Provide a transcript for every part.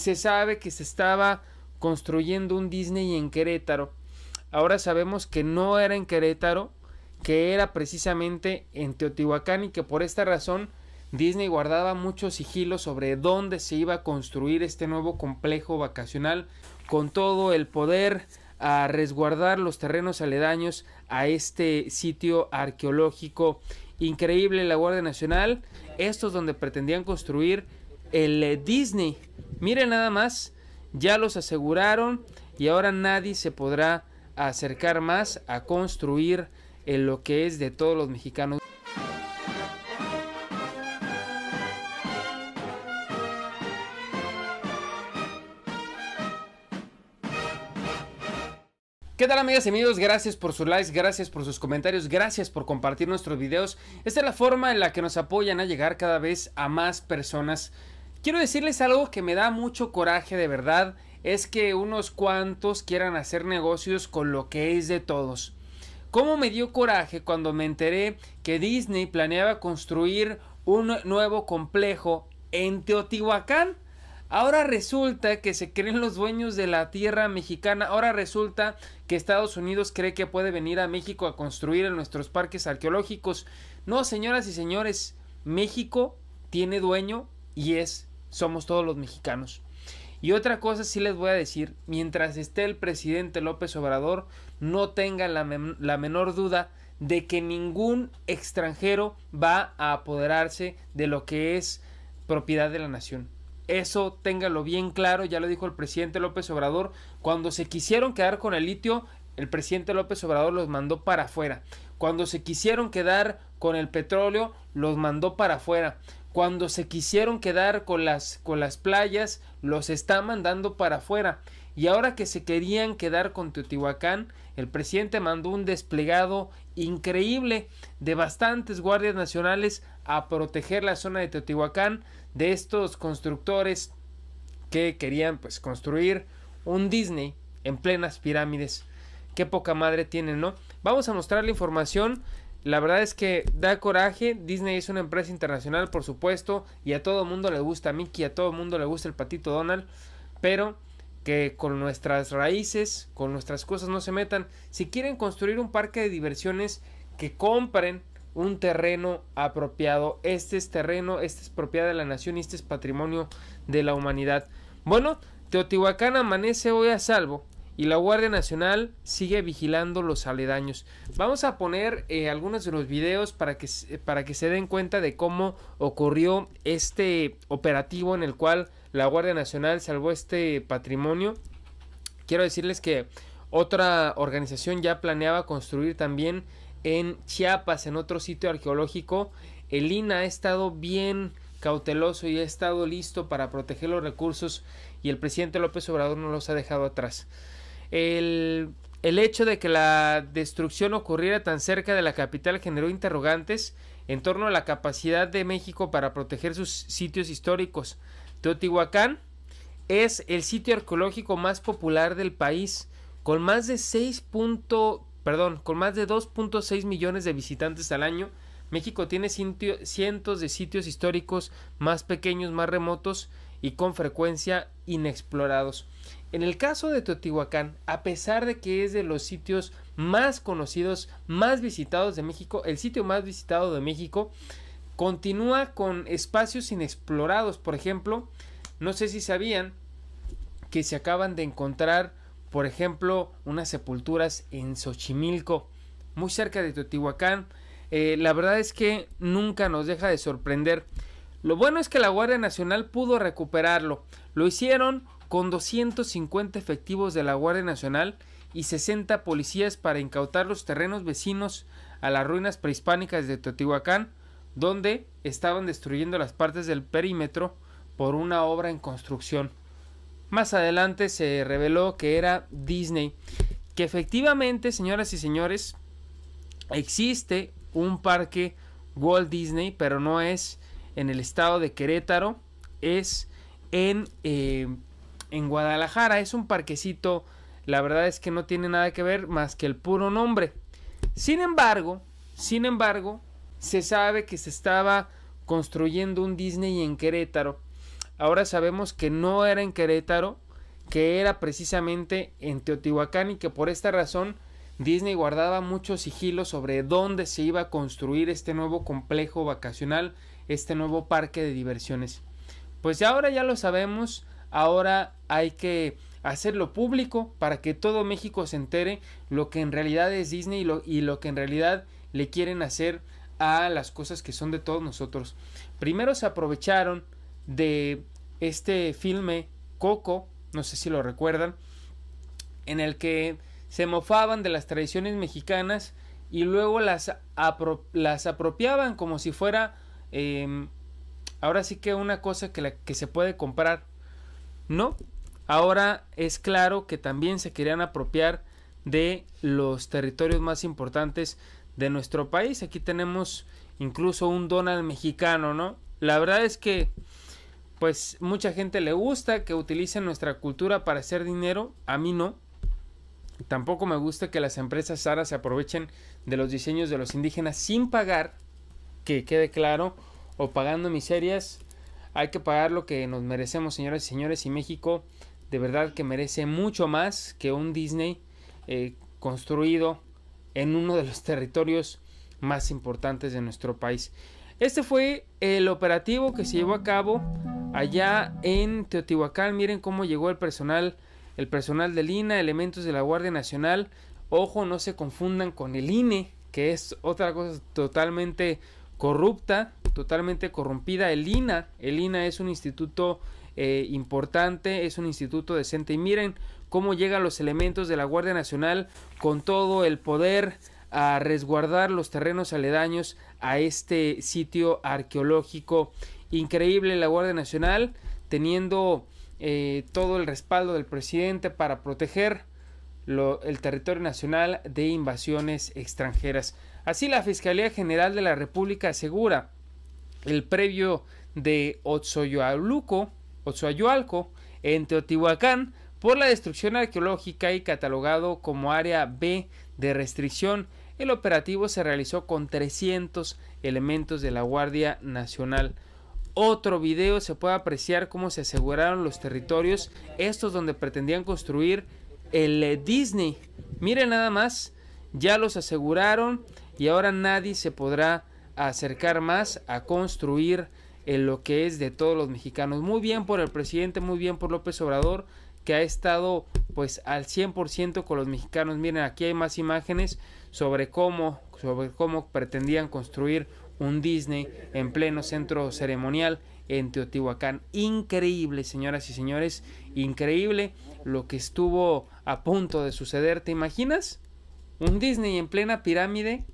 se sabe que se estaba construyendo un Disney en Querétaro. Ahora sabemos que no era en Querétaro, que era precisamente en Teotihuacán y que por esta razón Disney guardaba muchos sigilos sobre dónde se iba a construir este nuevo complejo vacacional con todo el poder a resguardar los terrenos aledaños a este sitio arqueológico increíble la Guardia Nacional, es donde pretendían construir el eh, Disney Miren nada más, ya los aseguraron y ahora nadie se podrá acercar más a construir en eh, lo que es de todos los mexicanos. ¿Qué tal amigas y amigos? Gracias por sus likes, gracias por sus comentarios, gracias por compartir nuestros videos. Esta es la forma en la que nos apoyan a llegar cada vez a más personas Quiero decirles algo que me da mucho coraje de verdad, es que unos cuantos quieran hacer negocios con lo que es de todos. ¿Cómo me dio coraje cuando me enteré que Disney planeaba construir un nuevo complejo en Teotihuacán? Ahora resulta que se creen los dueños de la tierra mexicana. Ahora resulta que Estados Unidos cree que puede venir a México a construir en nuestros parques arqueológicos. No, señoras y señores, México tiene dueño y es somos todos los mexicanos. Y otra cosa sí les voy a decir, mientras esté el presidente López Obrador, no tengan la, la menor duda de que ningún extranjero va a apoderarse de lo que es propiedad de la nación. Eso téngalo bien claro, ya lo dijo el presidente López Obrador, cuando se quisieron quedar con el litio, el presidente López Obrador los mandó para afuera. Cuando se quisieron quedar con el petróleo, los mandó para afuera cuando se quisieron quedar con las, con las playas, los está mandando para afuera. Y ahora que se querían quedar con Teotihuacán, el presidente mandó un desplegado increíble de bastantes guardias nacionales a proteger la zona de Teotihuacán de estos constructores que querían pues construir un Disney en plenas pirámides. Qué poca madre tienen, ¿no? Vamos a mostrar la información la verdad es que da coraje. Disney es una empresa internacional, por supuesto. Y a todo mundo le gusta Mickey, a todo mundo le gusta el patito Donald. Pero que con nuestras raíces, con nuestras cosas no se metan. Si quieren construir un parque de diversiones, que compren un terreno apropiado. Este es terreno, este es propiedad de la nación y este es patrimonio de la humanidad. Bueno, Teotihuacán amanece hoy a salvo y la Guardia Nacional sigue vigilando los aledaños. Vamos a poner eh, algunos de los videos para que, para que se den cuenta de cómo ocurrió este operativo en el cual la Guardia Nacional salvó este patrimonio. Quiero decirles que otra organización ya planeaba construir también en Chiapas, en otro sitio arqueológico. El INA ha estado bien cauteloso y ha estado listo para proteger los recursos y el presidente López Obrador no los ha dejado atrás. El, hecho de que la destrucción ocurriera tan cerca de la capital generó interrogantes en torno a la capacidad de México para proteger sus sitios históricos. Teotihuacán es el sitio arqueológico más popular del país, con más de 6. perdón, con más de 2.6 millones de visitantes al año. México tiene cientos de sitios históricos más pequeños, más remotos, y con frecuencia inexplorados. En el caso de Teotihuacán, a pesar de que es de los sitios más conocidos, más visitados de México, el sitio más visitado de México, continúa con espacios inexplorados. Por ejemplo, no sé si sabían que se acaban de encontrar, por ejemplo, unas sepulturas en Xochimilco, muy cerca de Teotihuacán. Eh, la verdad es que nunca nos deja de sorprender lo bueno es que la Guardia Nacional pudo recuperarlo. Lo hicieron con 250 efectivos de la Guardia Nacional y 60 policías para incautar los terrenos vecinos a las ruinas prehispánicas de Teotihuacán, donde estaban destruyendo las partes del perímetro por una obra en construcción. Más adelante se reveló que era Disney, que efectivamente, señoras y señores, existe un parque Walt Disney, pero no es en el estado de Querétaro, es en, eh, en Guadalajara. Es un parquecito, la verdad es que no tiene nada que ver más que el puro nombre. Sin embargo, sin embargo, se sabe que se estaba construyendo un Disney en Querétaro. Ahora sabemos que no era en Querétaro, que era precisamente en Teotihuacán y que por esta razón Disney guardaba mucho sigilo sobre dónde se iba a construir este nuevo complejo vacacional este nuevo parque de diversiones. Pues ahora ya lo sabemos, ahora hay que hacerlo público para que todo México se entere lo que en realidad es Disney y lo, y lo que en realidad le quieren hacer a las cosas que son de todos nosotros. Primero se aprovecharon de este filme Coco, no sé si lo recuerdan, en el que se mofaban de las tradiciones mexicanas y luego las, las apropiaban como si fuera Em, ahora sí que una cosa que, que se puede comprar, no. Ahora es claro que también se querían apropiar de los territorios más importantes de nuestro país. Aquí tenemos incluso un Donald mexicano, ¿no? La verdad es que pues mucha gente le gusta que utilicen nuestra cultura para hacer dinero, a mí no. Tampoco me gusta que las empresas Zaras se aprovechen de los diseños de los indígenas sin pagar que quede claro, o pagando miserias, hay que pagar lo que nos merecemos, señoras y señores, y México de verdad que merece mucho más que un Disney eh, construido en uno de los territorios más importantes de nuestro país. Este fue el operativo que se llevó a cabo allá en Teotihuacán. Miren cómo llegó el personal, el personal del INA, elementos de la Guardia Nacional. Ojo, no se confundan con el INE, que es otra cosa totalmente corrupta, totalmente corrompida. El INA, el INA es un instituto eh, importante, es un instituto decente. Y miren cómo llegan los elementos de la Guardia Nacional con todo el poder a resguardar los terrenos aledaños a este sitio arqueológico increíble. La Guardia Nacional teniendo eh, todo el respaldo del presidente para proteger el territorio nacional de invasiones extranjeras. Así la Fiscalía General de la República asegura el previo de Ozoyaluco, Otsoyualco, en Teotihuacán por la destrucción arqueológica y catalogado como área B de restricción. El operativo se realizó con 300 elementos de la Guardia Nacional. Otro video se puede apreciar cómo se aseguraron los territorios, estos donde pretendían construir el Disney. Miren nada más, ya los aseguraron, y ahora nadie se podrá acercar más a construir en lo que es de todos los mexicanos. Muy bien por el presidente, muy bien por López Obrador, que ha estado pues al 100% con los mexicanos. Miren, aquí hay más imágenes sobre cómo, sobre cómo pretendían construir un Disney en pleno centro ceremonial en Teotihuacán. Increíble, señoras y señores, increíble lo que estuvo a punto de suceder. ¿Te imaginas? Un Disney en plena pirámide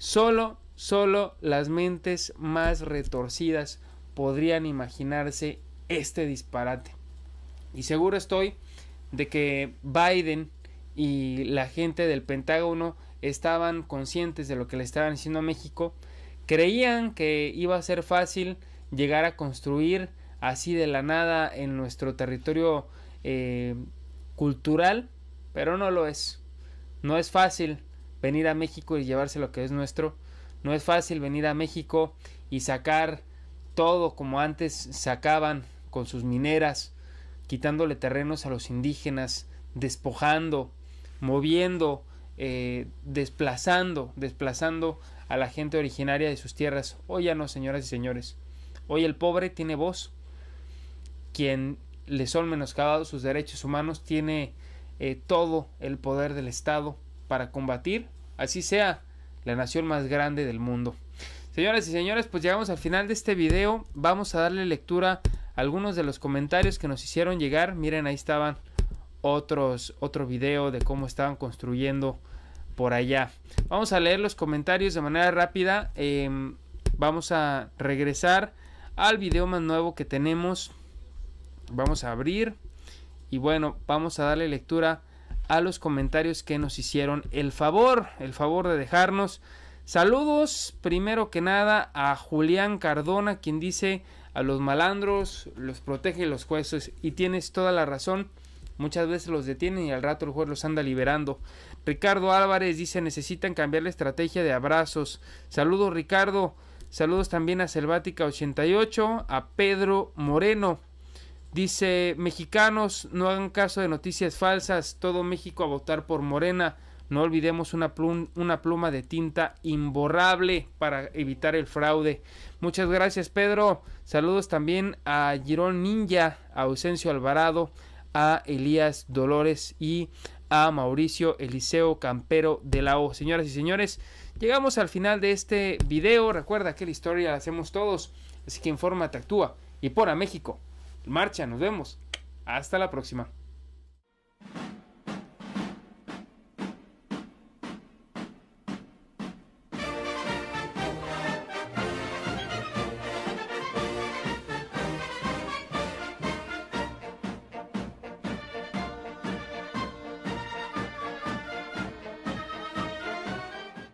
Solo, solo las mentes más retorcidas podrían imaginarse este disparate. Y seguro estoy de que Biden y la gente del Pentágono estaban conscientes de lo que le estaban diciendo a México, creían que iba a ser fácil llegar a construir así de la nada en nuestro territorio eh, cultural, pero no lo es. No es fácil venir a México y llevarse lo que es nuestro. No es fácil venir a México y sacar todo como antes sacaban con sus mineras, quitándole terrenos a los indígenas, despojando, moviendo, eh, desplazando, desplazando a la gente originaria de sus tierras. Hoy ya no, señoras y señores. Hoy el pobre tiene voz. Quien le son menoscabados sus derechos humanos tiene eh, todo el poder del Estado para combatir, así sea, la nación más grande del mundo. Señoras y señores, pues llegamos al final de este video. Vamos a darle lectura a algunos de los comentarios que nos hicieron llegar. Miren, ahí estaban otros, otro video de cómo estaban construyendo por allá. Vamos a leer los comentarios de manera rápida. Em, vamos a regresar al video más nuevo que tenemos. Vamos a abrir. Y bueno, vamos a darle lectura a los comentarios que nos hicieron el favor, el favor de dejarnos. Saludos primero que nada a Julián Cardona, quien dice a los malandros los protege los jueces y tienes toda la razón. Muchas veces los detienen y al rato el juez los anda liberando. Ricardo Álvarez dice necesitan cambiar la estrategia de abrazos. Saludos Ricardo. Saludos también a Selvática 88, a Pedro Moreno. Dice, mexicanos, no hagan caso de noticias falsas, todo México a votar por Morena. No olvidemos una, pluma de tinta imborrable para evitar el fraude. Muchas gracias Pedro. Saludos también a Girón Ninja, a Ausencio Alvarado, a Elías Dolores y a Mauricio Eliseo Campero de la O. Señoras y señores, llegamos al final de este video. Recuerda que la historia la hacemos todos, así que infórmate, actúa y por a México. Marcha, nos vemos. Hasta la próxima.